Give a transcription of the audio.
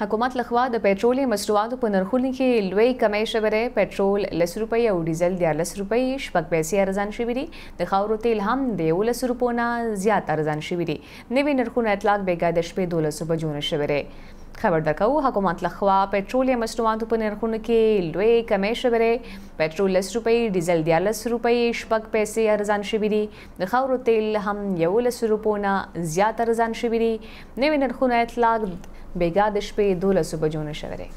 حکومت لخوا د پېټرولي مصنوعاتو په نرخونو کې لوی کمی شوی دی پېټرول لس روپۍ او ډیزل دیارلس روپۍ شپږ پیسې ارزان شوي دي د خاورو تیل هم د یولس روپو نه زیات ارزان شوي دي نوي نرخونه اطلاق بېګا د شپې دولسو بجو نه شوی دی خبر درکو حکومت لخوا پېټرول مصنوعاتو په نرخونو کې لوی کمی شوی دی پېټرول لس روپۍ ډیزل دیارلس روپۍ شپږ پیسې ارزان شوي دي د خاورو تیل هم یولس روپو نه زیات ارزان شوي دي نوي نرخونه اطلاق بیګا د شپې 12 بجو نشوري